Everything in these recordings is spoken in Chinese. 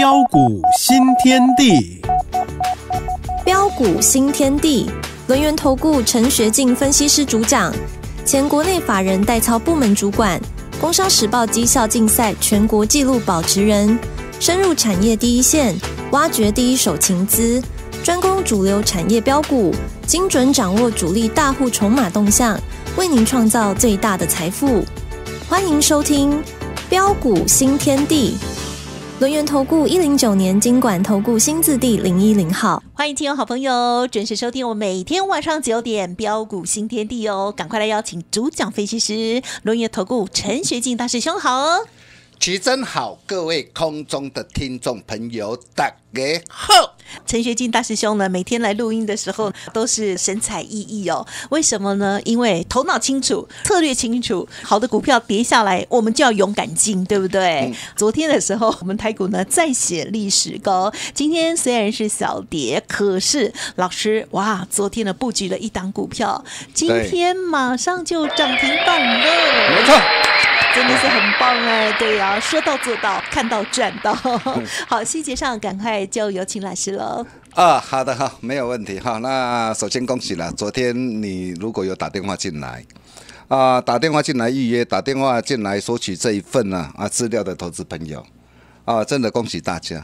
标股新天地，标股新天地，轮源投顾陈学进分析师主讲，前国内法人代操部门主管，工商时报绩效竞赛全国纪录保持人，深入产业第一线，挖掘第一手情资，专攻主流产业标股，精准掌握主力大户筹码动向，为您创造最大的财富。欢迎收听标股新天地。轮圆投顾一零九年金管投顾新字第零一零号，欢迎听友好朋友准时收听我每天晚上九点标股新天地哦，赶快来邀请主讲分析师轮圆投顾陈学进大师兄好哦。奇珍好，各位空中的听众朋友，大家好。陈学金大师兄呢，每天来录音的时候都是神采奕奕哦。为什么呢？因为头脑清楚，策略清楚，好的股票跌下来，我们就要勇敢进，对不对？昨天的时候，我们台股呢再写历史高，今天虽然是小跌，可是老师哇，昨天呢布局了一档股票，今天马上就涨停板了，没错。真的是很棒哎，对呀，说到做到，看到赚到。好，细节上赶快就有请老师了。啊，好的，好，没有问题哈。那首先恭喜了，昨天你如果有打电话进来啊，打电话进来预约，打电话进来索取这一份啊啊资料的投资朋友啊，真的恭喜大家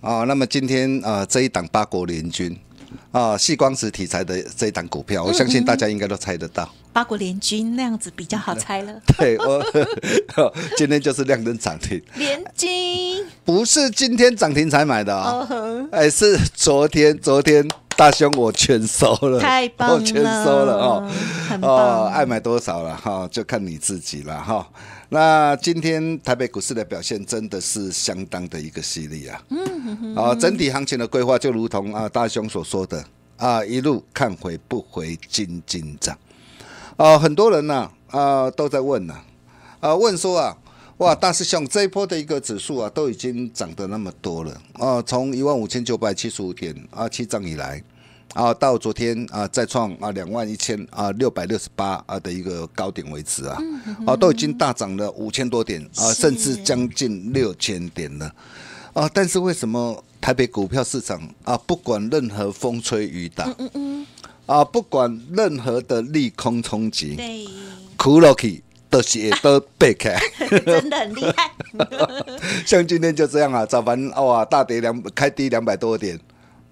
啊。那么今天啊这一档八国联军啊细光石题材的这一档股票，我相信大家应该都猜得到。八国联军那样子比较好猜了。对我 今天就是亮灯涨停。联军不是今天涨停才买的啊，哎，是昨天昨天大兄，我全收了。太棒了！我全收了哦，哦，爱买多少了哈，就看你自己了哈。那今天台北股市的表现真的是相当的一个犀利啊。嗯，好，整体行情的规划就如同啊大兄所说的啊，一路看回不回金金涨。很多人呢、啊，都在问呢、啊，问说啊，哇，大师兄这一波的一个指数啊，都已经涨得那么多了啊，从一万五千九百七十五点啊，七涨以来啊，到昨天啊，再创啊两万一千啊六百六十八啊的一个高点为止啊，啊，都已经大涨了五千多点啊，甚至将近六千点了啊，但是为什么台北股票市场啊，不管任何风吹雨打？啊，不管任何的利空冲击，苦了去都是也都避开，真的很厉害。像今天就这样啊，早盘哇大跌两开低两百多点。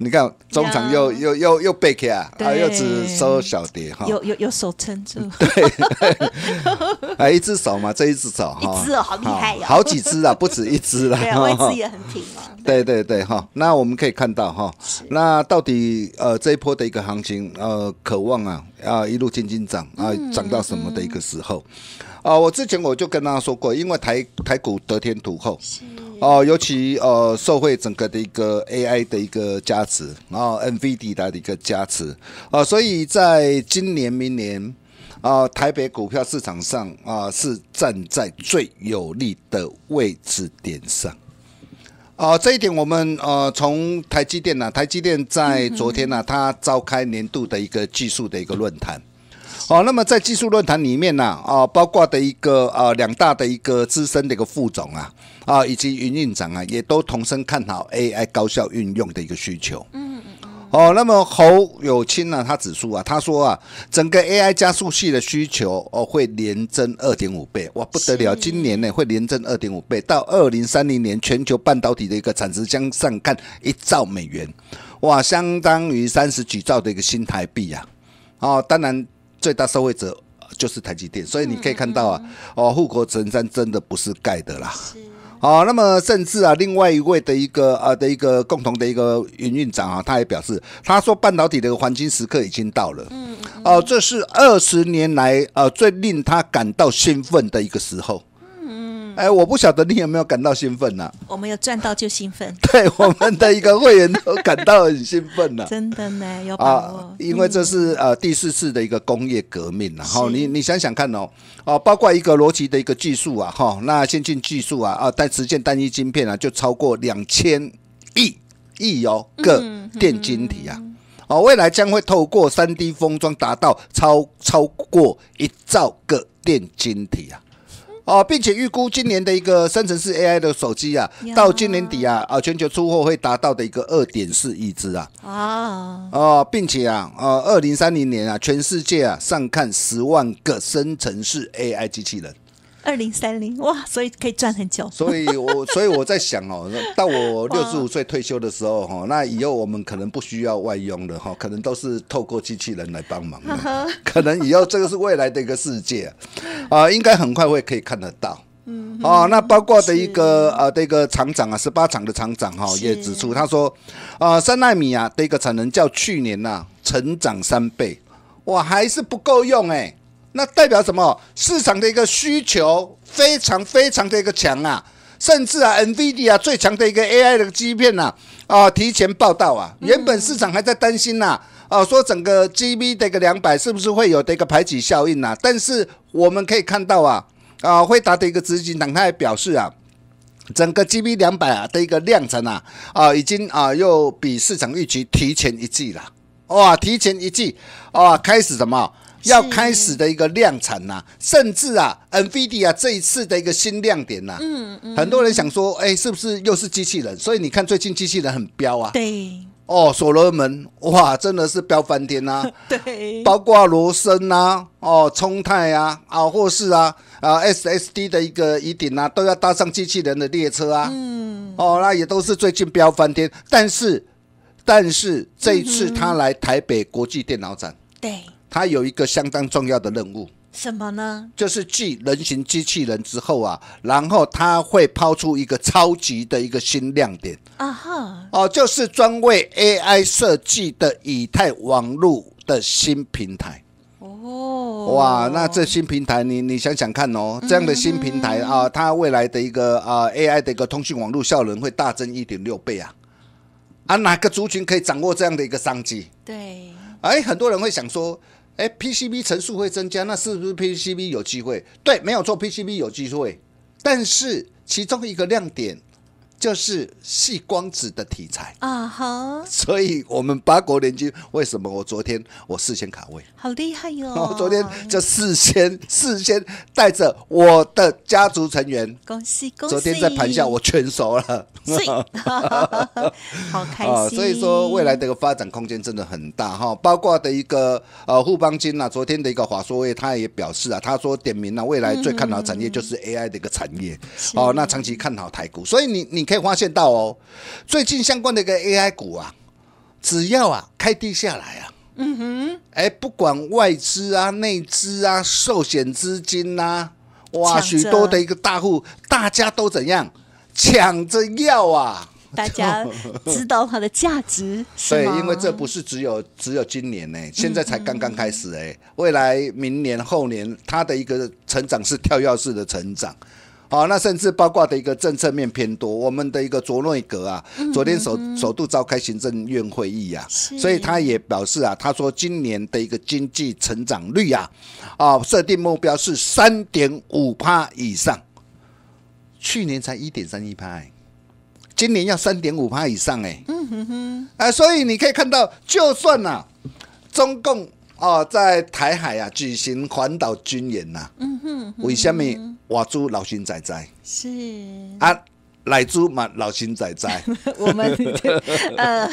你看中场又又又又背开啊，啊又只收小碟哈，有有有手撑住，对，还一只手嘛，这一只手，一只哦，好厉害哦，好几只啊，不止一只了 哈，一只也很挺嘛，对对对哈，那我们可以看到哈，那到底呃这一波的一个行情呃渴望啊啊一路静静涨啊涨到什么的一个时候啊，我之前我就跟大家说过，因为台台股得天独厚。哦，尤其呃，受惠整个的一个 AI 的一个加持，然后 NVD 的一个加持啊，所以在今年、明年啊，台北股票市场上啊，是站在最有利的位置点上。啊，这一点我们呃，从台积电呢，台积电在昨天呢，它召开年度的一个技术的一个论坛。哦，那么在技术论坛里面呢，啊，包括的一个呃两大的一个资深的一个副总啊，啊以及云院长啊，也都同声看好 AI 高效运用的一个需求。嗯嗯。哦，那么侯友清呢，他指出啊，他说啊，整个 AI 加速器的需求哦会连增二点五倍，哇，不得了，今年呢会连增二点五倍，到二零三零年全球半导体的一个产值将上看一兆美元，哇，相当于三十几兆的一个新台币呀。哦，当然。最大受惠者就是台积电，所以你可以看到啊，哦，富国成山真的不是盖的啦。哦，那么甚至啊，另外一位的一个呃的一个共同的一个营运长啊，他也表示，他说半导体的黄金时刻已经到了。嗯嗯。哦，这是二十年来啊最令他感到兴奋的一个时候。哎，我不晓得你有没有感到兴奋呐？我们有赚到就兴奋。对我们的一个会员都感到很兴奋了。真的呢，有把握。因为这是呃第四次的一个工业革命然后你你想想看哦，哦，包括一个逻辑的一个技术啊，哈，那先进技术啊，啊，但实现单一晶片啊，就超过两千亿亿哦个电晶体啊，哦，未来将会透过三 D 封装达到超超过一兆个电晶体啊。哦，并且预估今年的一个生成式 AI 的手机啊，到今年底啊，啊，全球出货会达到的一个二点四亿只啊。哦哦，并且啊，呃，二零三零年啊，全世界啊，上看十万个生成式 AI 机器人。二零三零哇，所以可以赚很久。所以我 所以我在想哦，到我六十五岁退休的时候哈，那以后我们可能不需要外佣了哈，可能都是透过机器人来帮忙。可能以后这个是未来的一个世界，啊，应该很快会可以看得到。嗯哦，那包括的一个呃，这个厂长啊，十八厂的厂长哈，也指出他说，啊，三纳米啊的一个产能较去年呐成长三倍，哇，还是不够用哎。那代表什么？市场的一个需求非常非常的一个强啊，甚至啊，NVD i i a 最强的一个 AI 的芯片呐，啊提前报道啊，原本市场还在担心呐，啊说整个 GB 的一个两百是不是会有的一个排挤效应啊？但是我们可以看到啊，啊辉达的一个执金党，他还表示啊，整个 GB 两百啊的一个量产啊，啊已经啊又比市场预期提前一季了，哇提前一季，啊开始什么？要开始的一个量产呐，甚至啊，NVIDIA 啊这一次的一个新亮点呐，嗯嗯，很多人想说，哎，是不是又是机器人？所以你看最近机器人很飙啊，对，哦，所罗门，哇，真的是飙翻天呐，对，包括罗森呐，哦，冲太啊，啊，或是啊，啊，SSD 的一个一顶呐，都要搭上机器人的列车啊，嗯，哦，那也都是最近飙翻天，但是，但是这一次他来台北国际电脑展，对。它有一个相当重要的任务，什么呢？就是继人形机器人之后啊，然后它会抛出一个超级的一个新亮点啊哈哦，就是专为 AI 设计的以太网络的新平台哦哇！那这新平台，你你想想看哦，这样的新平台啊，它未来的一个啊 AI 的一个通讯网络效能会大增一点六倍啊啊！哪个族群可以掌握这样的一个商机？对，哎，很多人会想说。哎，PCB 层数会增加，那是不是 PCB 有机会？对，没有错，PCB 有机会，但是其中一个亮点。就是细光子的题材啊哈，所以我们八国联军为什么我昨天我事先卡位好厉害哟，昨天就事先事先带着我的家族成员，恭喜恭喜！昨天在盘下我全熟了，好开心。所以说未来的一个发展空间真的很大哈，包括的一个呃互邦金呐，昨天的一个华硕位他也表示啊，他说点名了未来最看好产业就是 AI 的一个产业哦，那长期看好台股，所以你你。可以发现到哦，最近相关的一个 AI 股啊，只要啊开低下来啊，嗯哼，哎，不管外资啊、内资啊、寿险资金呐，哇，许多的一个大户，大家都怎样抢着要啊？大家 知道它的价值，对，因为这不是只有只有今年呢，现在才刚刚开始哎，未来明年后年，它的一个成长是跳跃式的成长。好，那甚至包括的一个政策面偏多，我们的一个卓瑞格啊，昨天首首度召开行政院会议呀，所以他也表示啊，他说今年的一个经济成长率啊，啊设定目标是三点五帕以上，去年才一点三一帕，今年要三点五趴以上哎，嗯哼哼，所以你可以看到，就算呐中共。哦，在台海啊，举行环岛军演呐。嗯哼。为什么我做老新仔仔？是。啊，来做嘛老新仔仔。我们 呃，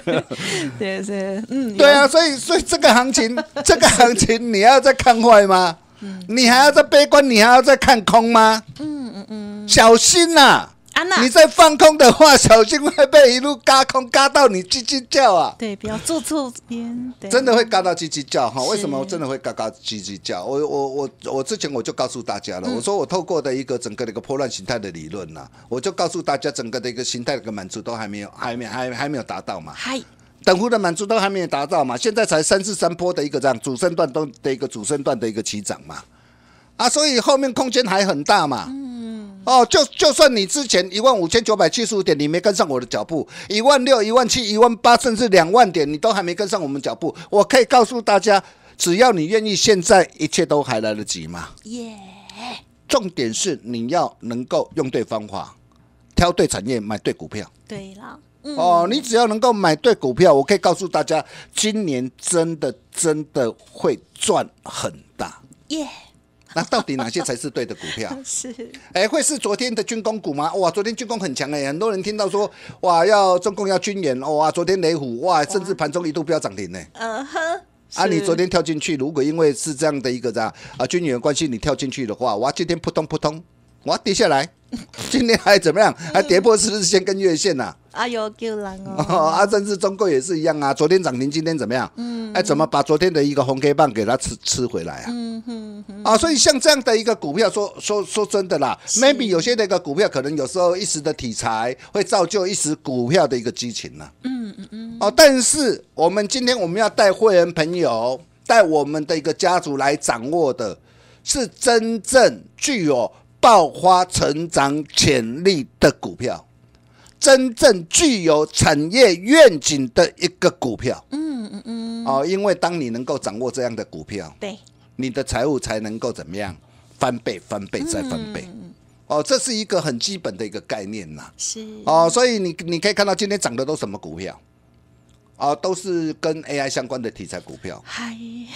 对对，嗯。对啊，所以所以这个行情，这个行情，你要再看坏吗？嗯。你还要再悲观？你还要再看空吗？嗯嗯嗯。小心呐！安娜，你在放空的话，小心会被一路嘎空，嘎到你叽叽叫啊！对，不要坐错边。真的会嘎到叽叽叫哈？为什么我真的会嘎嘎叽叽叫？我我我我之前我就告诉大家了，我说我透过的一个整个的一个破乱形态的理论呐，我就告诉大家整个的一个形态的一个满足都还没有，还没还还没有达到嘛。嗨，等幅的满足都还没有达到嘛，现在才三四三坡的一个这样主升段都的一个主升段的一个起涨嘛。啊，所以后面空间还很大嘛。嗯。哦，就就算你之前一万五千九百七十五点，你没跟上我的脚步，一万六、一万七、一万八，甚至两万点，你都还没跟上我们脚步。我可以告诉大家，只要你愿意，现在一切都还来得及嘛。耶。重点是你要能够用对方法，挑对产业，买对股票。对啦。哦，你只要能够买对股票，我可以告诉大家，今年真的真的会赚很大。耶。那到底哪些才是对的股票？是，哎，会是昨天的军工股吗？哇，昨天军工很强哎，很多人听到说，哇，要中共要军演，哇，昨天雷虎哇，甚至盘中一度飙涨停呢。嗯哼，啊，你昨天跳进去，如果因为是这样的一个这样啊军演关系，你跳进去的话，哇，今天扑通扑通，哇，跌下来，今天还怎么样？还跌破日线跟月线呐？啊哟，救人 哦！啊，甚至中国也是一样啊。昨天涨停，今天怎么样？嗯，哎，怎么把昨天的一个红 K 棒给它吃吃回来啊？嗯哼，啊，所以像这样的一个股票，说说说真的啦，maybe 有些那个股票可能有时候一时的题材会造就一时股票的一个激情呢。嗯嗯嗯。哦，但是我们今天我们要带会员朋友，带我们的一个家族来掌握的，是真正具有爆发成长潜力的股票。真正具有产业愿景的一个股票，嗯嗯嗯，哦，因为当你能够掌握这样的股票，对，你的财务才能够怎么样翻倍、翻倍再翻倍，哦，这是一个很基本的一个概念呐，是，哦，所以你你可以看到今天涨的都什么股票。啊，都是跟 AI 相关的题材股票，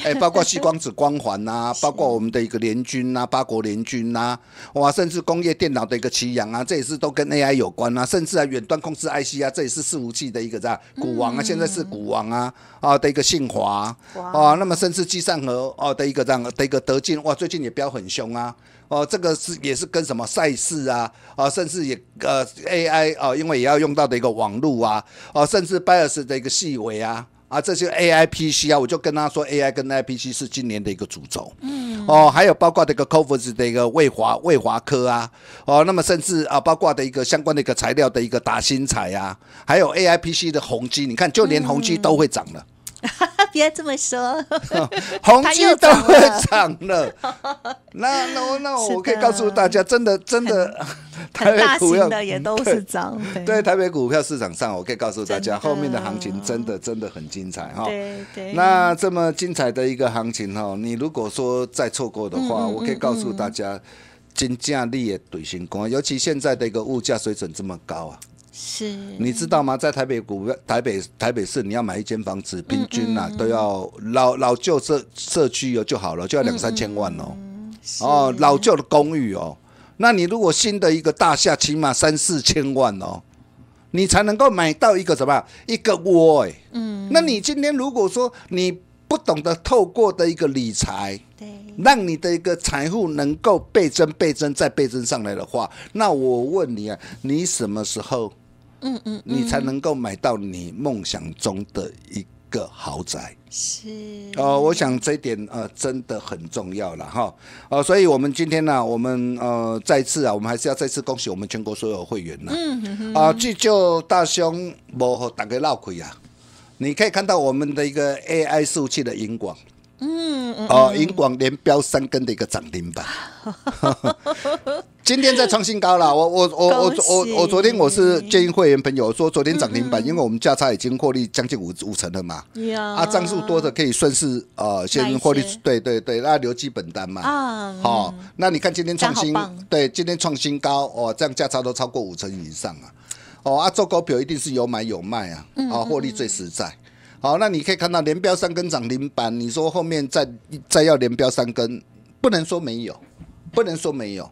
哎，包括光子光环呐，包括我们的一个联军呐，八国联军呐，哇，甚至工业电脑的一个奇阳啊，这也是都跟 AI 有关啊，甚至啊，远端控制 IC 啊，这也是伺服器的一个这样股王啊，现在是股王啊，啊的一个信华，啊，那么甚至计算和哦的一个这样的一个德进，哇，最近也飙很凶啊。哦，这个是也是跟什么赛事啊，啊，甚至也呃 AI 啊，因为也要用到的一个网络啊，啊，甚至 b i o s 的一个细微啊，啊，这些 AIPC 啊，我就跟他说 AI 跟 AIPC 是今年的一个主轴，嗯，哦，还有包括的一个 c o v e r s 的一个卫华卫华科啊，哦，那么甚至啊，包括的一个相关的一个材料的一个打新材啊，还有 AIPC 的宏基，你看就连宏基都会涨了。别这么说，红就都会涨了。那那那，我可以告诉大家，真的真的，台北股票的也都是涨对台北股票市场上，我可以告诉大家，后面的行情真的真的很精彩哈。对那这么精彩的一个行情哈，你如果说再错过的话，我可以告诉大家，金价力也怼新功，尤其现在的一个物价水准这么高啊。是，你知道吗？在台北古台北台北市，你要买一间房子，平均呐都要老老旧社社区哦就好了，就要两三千万哦。哦，老旧的公寓哦，那你如果新的一个大厦起码三四千万哦，你才能够买到一个什么一个窝哎。嗯，那你今天如果说你不懂得透过的一个理财，对，让你的一个财富能够倍增倍增再倍增上来的话，那我问你啊，你什么时候？嗯嗯，你才能够买到你梦想中的一个豪宅。是。哦，我想这一点呃真的很重要了哈。哦，所以我们今天呢，我们呃再次啊，我们还是要再次恭喜我们全国所有会员呢。嗯啊，就就大兄无和大家闹亏啊！你可以看到我们的一个 AI 数据的银广。嗯哦、嗯。啊，广连标三根的一个涨停板。今天在创新高了，我我我我我我昨天我是建议会员朋友说，昨天涨停板，因为我们价差已经获利将近五五成了嘛，啊，涨数多的可以顺势呃先获利，对对对，那留基本单嘛，啊，好，那你看今天创新，对，今天创新高哦，这样价差都超过五成以上啊，哦，啊做高票一定是有买有卖啊，啊获利最实在，好，那你可以看到连标三根涨停板，你说后面再再要连标三根，不能说没有，不能说没有。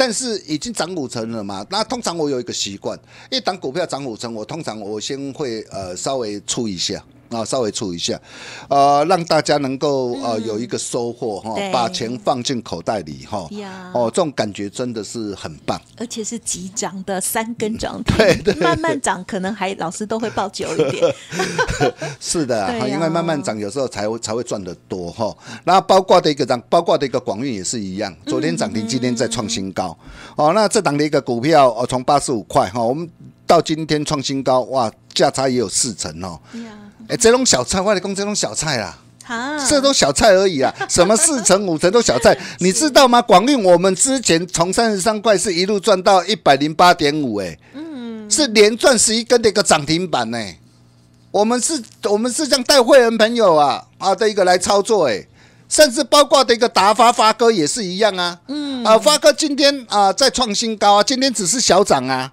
但是已经涨五成了嘛。那通常我有一个习惯，一当股票涨五成，我通常我先会呃稍微出一下。啊，稍微促一下，呃，让大家能够呃有一个收获哈，把钱放进口袋里哈，哦，这种感觉真的是很棒，而且是急涨的三根涨停，慢慢涨可能还老师都会抱久一点，是的，因为慢慢涨有时候才会才会赚得多哈。那包括的一个涨包括的一个广运也是一样，昨天涨停，今天在创新高哦。那这档的一个股票哦，从八十五块哈，我们到今天创新高，哇，价差也有四成哦。哎，这种小菜，快来讲这种小菜啦！啊，这都小菜而已啊，什么四成五成都小菜，你知道吗？广运，我们之前从三十三块是一路赚到一百零八点五，哎，嗯，是连赚十一根的一个涨停板呢。我们是，我们是这样带会员朋友啊啊的一个来操作，哎，甚至包括的一个达发发哥也是一样啊，嗯，啊，发哥今天啊在创新高啊，今天只是小涨啊，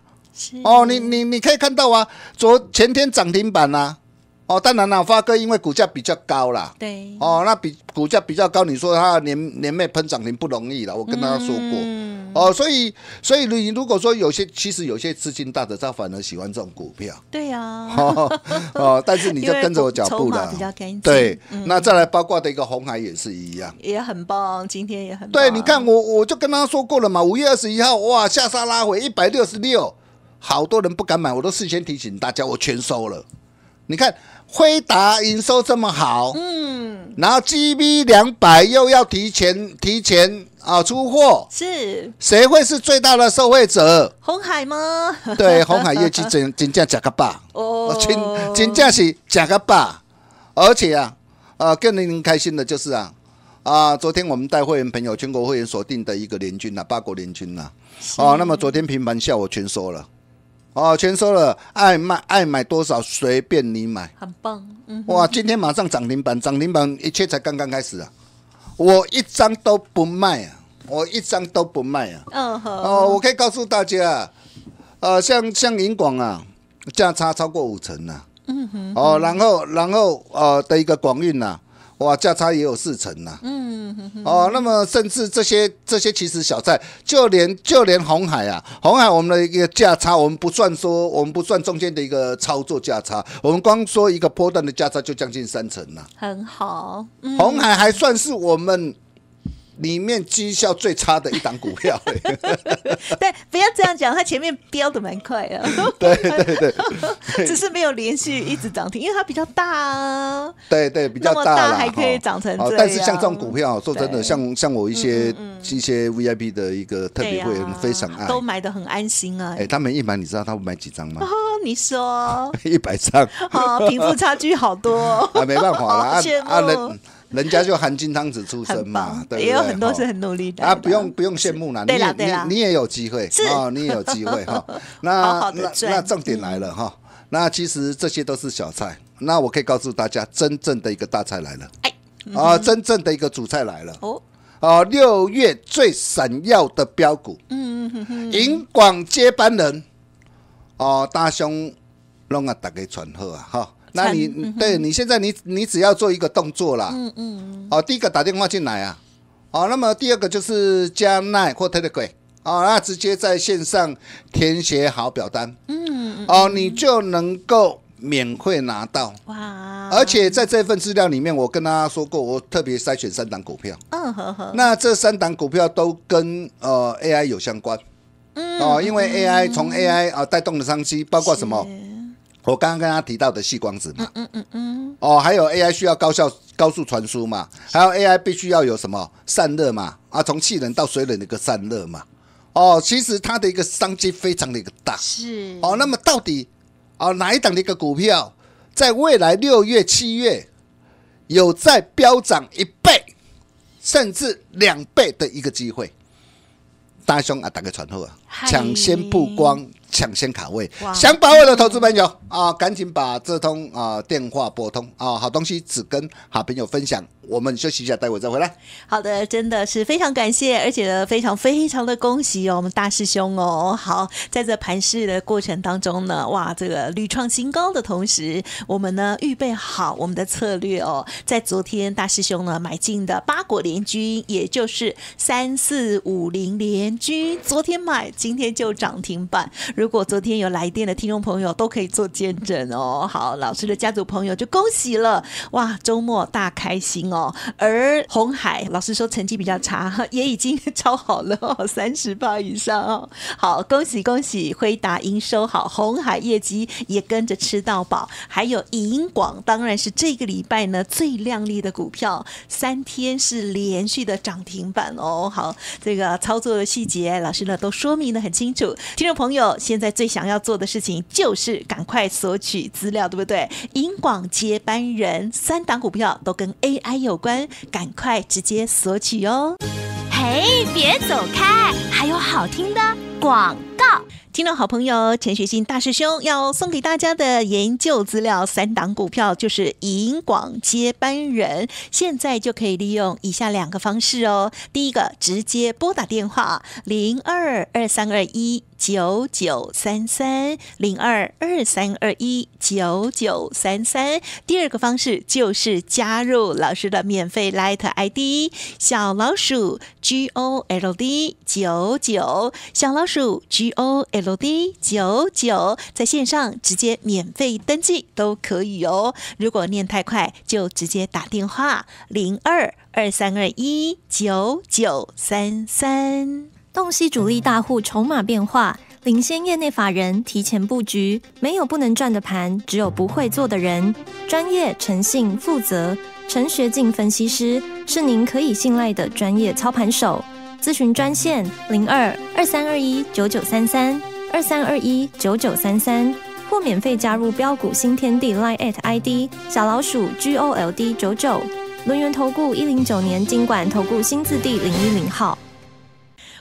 哦，你你你可以看到啊，昨前天涨停板啊。哦，当然了，发哥因为股价比较高啦。对。哦，那比股价比较高，你说他年年尾喷涨停不容易了。我跟他说过。哦，所以所以你如果说有些，其实有些资金大的，他反而喜欢这种股票。对呀。哦，但是你就跟着我脚步了。比较干净。对，那再来八卦的一个红海也是一样。也很棒，今天也很。对，你看我我就跟他说过了嘛，五月二十一号哇，下沙拉回一百六十六，好多人不敢买，我都事先提醒大家，我全收了。你看辉达营收这么好，嗯，然后 GB 两百又要提前提前啊出货，是，谁会是最大的受害者？红海吗？对，红海业绩真紧价加个八哦，金，金价是加个八，而且啊，呃，更令人开心的就是啊啊，昨天我们带会员朋友，全国会员锁定的一个联军呐，八国联军呐，哦，那么昨天平盘下我全收了。哦，全收了，爱卖爱买多少随便你买，很棒，嗯，哇，今天马上涨停板，涨停板一切才刚刚开始啊，我一张都不卖啊，我一张都不卖啊，嗯哦，我可以告诉大家啊，呃，像像银广啊，价差超过五成呐，嗯哼，哦，然后然后呃的一个广运呐。哇，价差也有四成呐。嗯，哦，那么甚至这些这些其实小菜，就连就连红海啊，红海我们的一个价差，我们不算说，我们不算中间的一个操作价差，我们光说一个波段的价差就将近三成呐。很好，红海还算是我们。里面绩效最差的一档股票，对，不要这样讲，它前面飙的蛮快啊。对 对对，只是没有连续一直涨停，因为它比较大啊。对对，比较大，还可以涨成这样。但是像这种股票，说真的，像像我一些一些 VIP 的一个特别会员，非常爱，都买的很安心啊。哎，他们一买，你知道他买几张吗？你说一百张，啊，贫富差距好多，没办法了，羡慕。人家就含金汤匙出身嘛，对不也有很多是很努力的啊，不用不用羡慕啦，你也你你也有机会啊，你也有机会哈。那那重点来了哈，那其实这些都是小菜，那我可以告诉大家，真正的一个大菜来了，哎啊，真正的一个主菜来了哦。哦，六月最闪耀的标股，嗯嗯嗯，银广接班人，哦，大兄弄啊，大家传好啊，哈。那你对你现在你你只要做一个动作啦，嗯嗯，哦，第一个打电话进来啊，哦，那么第二个就是加奈或特特鬼，哦，那直接在线上填写好表单，嗯哦，你就能够免费拿到哇，而且在这份资料里面，我跟大家说过，我特别筛选三档股票，嗯哼那这三档股票都跟呃 AI 有相关，嗯，哦，因为 AI 从 AI 啊带动的商机包括什么？我刚刚跟他提到的细光子嘛，嗯嗯嗯哦，还有 AI 需要高效高速传输嘛，还有 AI 必须要有什么散热嘛，啊，从气冷到水冷的一个散热嘛，哦，其实它的一个商机非常的一个大，是，哦，那么到底啊哪一档的一个股票，在未来六月七月有在飙涨一倍甚至两倍的一个机会？大兄啊，打个传呼啊，抢先曝光。抢先卡位，想把握的投资朋友啊，赶紧把这通啊电话拨通啊！好东西只跟好朋友分享。我们休息一下，待会再回来。好的，真的是非常感谢，而且呢，非常非常的恭喜哦，我们大师兄哦。好，在这盘试的过程当中呢，哇，这个屡创新高的同时，我们呢预备好我们的策略哦。在昨天大师兄呢买进的八国联军，也就是三四五零联军，昨天买，今天就涨停板。如果昨天有来电的听众朋友都可以做见证哦。好，老师的家族朋友就恭喜了哇，周末大开心哦。而红海老师说成绩比较差，也已经超好了 三十八以上哦。好，恭喜恭喜，辉达营收好，红海业绩也跟着吃到饱。还有银广，当然是这个礼拜呢最亮丽的股票，三天是连续的涨停板哦。好，这个操作的细节老师呢都说明得很清楚，听众朋友。现在最想要做的事情就是赶快索取资料，对不对？银广接班人三档股票都跟 AI 有关，赶快直接索取哦！嘿，别走开，还有好听的广。听到好朋友陈学信大师兄要送给大家的研究资料，三档股票就是银广接班人，现在就可以利用以下两个方式哦。第一个，直接拨打电话零二二三二一九九三三零二二三二一九九三三；第二个方式就是加入老师的免费 l i t ID 小老鼠 G O L D 九九小老鼠 G。o l d 九九，在线上直接免费登记都可以哦。如果念太快，就直接打电话零二二三二一九九三三，洞悉主力大户筹码变化，领先业内法人，提前布局。没有不能赚的盘，只有不会做的人。专业、诚信、负责，陈学进分析师是您可以信赖的专业操盘手。咨询专线零二二三二一九九三三二三二一九九三三，或免费加入标股新天地 Line at ID 小老鼠 GOLD 九九，轮源投顾一零九年经管投顾新字第零一零号。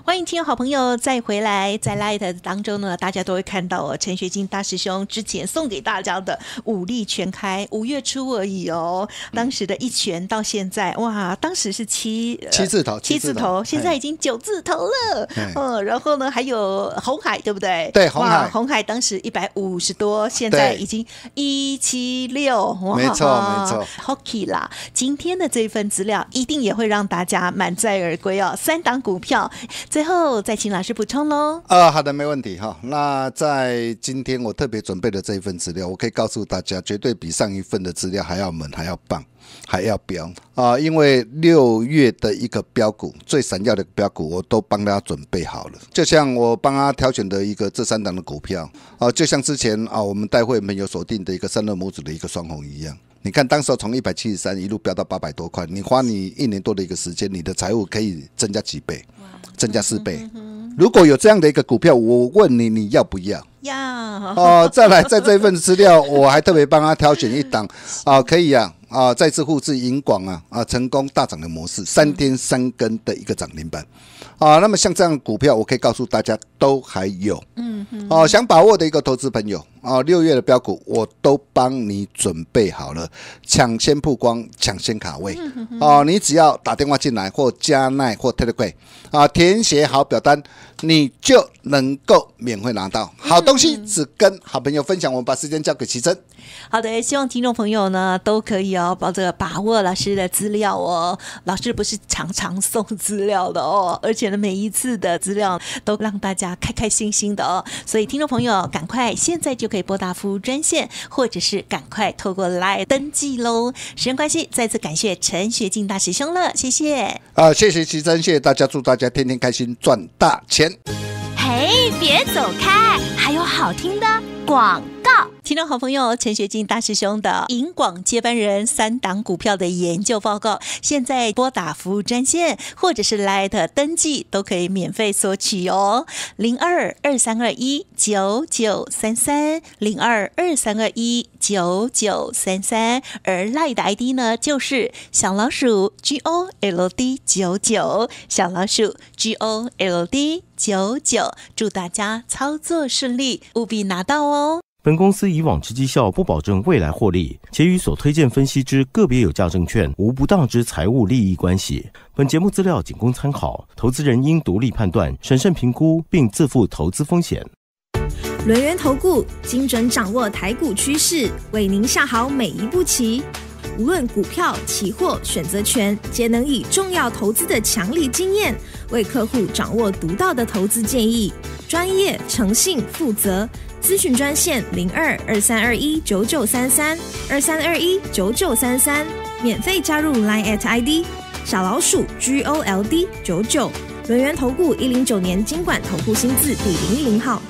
欢迎听友好朋友再回来，在 light 当中呢，大家都会看到陈学金大师兄之前送给大家的武力全开，五月初而已哦。当时的一拳到现在，哇，当时是七七字头，七字头，现在已经九字头了。嗯，然后呢，还有红海，对不对？对，红海，红海当时一百五十多，现在已经一七六，没错没错。Hockey 啦，今天的这份资料一定也会让大家满载而归哦。三档股票。最后再请老师补充喽。啊，好的，没问题哈。那在今天我特别准备的这一份资料，我可以告诉大家，绝对比上一份的资料还要猛，还要棒，还要标啊！因为六月的一个标股，最闪耀的标股，我都帮大家准备好了。就像我帮他挑选的一个这三档的股票啊，就像之前啊我们待会没有锁定的一个三六拇子的一个双红一样。你看，当时从一百七十三一路飙到八百多块，你花你一年多的一个时间，你的财务可以增加几倍。增加四倍，如果有这样的一个股票，我问你，你要不要？要。哦，再来，在这份资料，我还特别帮他挑选一档，啊，可以呀。啊，再次复制银广啊啊，成功大涨的模式，三天三更的一个涨停板啊。那么像这样股票，我可以告诉大家都还有，嗯，哦，想把握的一个投资朋友啊，六月的标股我都帮你准备好了，抢先曝光，抢先卡位哦。你只要打电话进来或加奈或特特贵啊，填写好表单，你就能够免费拿到好东西，只跟好朋友分享。我们把时间交给奇珍。好的，希望听众朋友呢都可以哦，抱着把握老师的资料哦，老师不是常常送资料的哦，而且呢每一次的资料都让大家开开心心的哦，所以听众朋友赶快现在就可以拨打服务专线，或者是赶快透过来登记喽。时间关系，再次感谢陈学进大师兄了，谢谢。啊，谢谢奇珍，谢谢大家，祝大家天天开心，赚大钱。嘿，别走开，还有好听的广。听众好朋友陈学金大师兄的银广接班人三档股票的研究报告，现在拨打服务专线或者是 l 来 t 登记都可以免费索取哦，零二二三二一九九三三零二二三二一九九三三，而赖的 ID 呢就是小老鼠 GOLD 九九小老鼠 GOLD 九九，祝大家操作顺利，务必拿到哦。本公司以往之绩效不保证未来获利，且与所推荐分析之个别有价证券无不当之财务利益关系。本节目资料仅供参考，投资人应独立判断、审慎评估，并自负投资风险。轮源投顾精准掌握台股趋势，为您下好每一步棋。无论股票、期货、选择权，皆能以重要投资的强力经验，为客户掌握独到的投资建议。专业、诚信、负责。咨询专线零二二三二一九九三三二三二一九九三三，免费加入 Line at ID 小老鼠 GOLD 九九，文渊投顾一零九年经管投顾新字第零一零号。